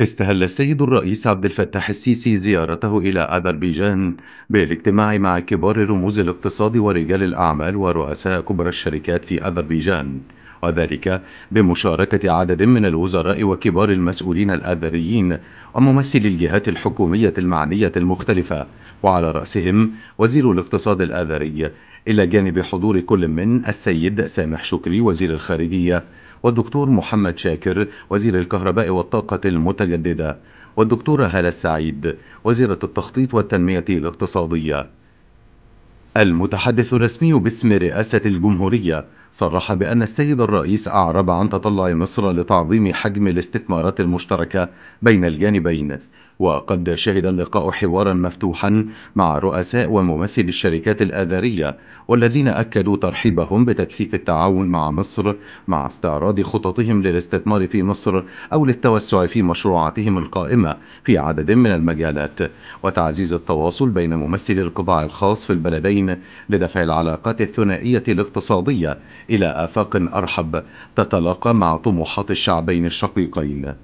استهل السيد الرئيس عبد الفتاح السيسي زيارته إلى أذربيجان بالاجتماع مع كبار رموز الاقتصاد ورجال الأعمال ورؤساء كبرى الشركات في أذربيجان وذلك بمشاركة عدد من الوزراء وكبار المسؤولين الأذريين وممثلي الجهات الحكومية المعنية المختلفة وعلى رأسهم وزير الاقتصاد الأذري إلى جانب حضور كل من السيد سامح شكري وزير الخارجية والدكتور محمد شاكر وزير الكهرباء والطاقة المتجددة والدكتورة هالة السعيد وزيرة التخطيط والتنمية الاقتصادية المتحدث الرسمي باسم رئاسة الجمهورية صرح بأن السيد الرئيس أعرب عن تطلع مصر لتعظيم حجم الاستثمارات المشتركة بين الجانبين وقد شهد اللقاء حوارا مفتوحا مع رؤساء وممثلي الشركات الآذرية والذين أكدوا ترحيبهم بتكثيف التعاون مع مصر مع استعراض خططهم للاستثمار في مصر أو للتوسع في مشروعاتهم القائمة في عدد من المجالات وتعزيز التواصل بين ممثلي القطاع الخاص في البلدين لدفع العلاقات الثنائية الاقتصادية إلى آفاق أرحب تتلاقى مع طموحات الشعبين الشقيقين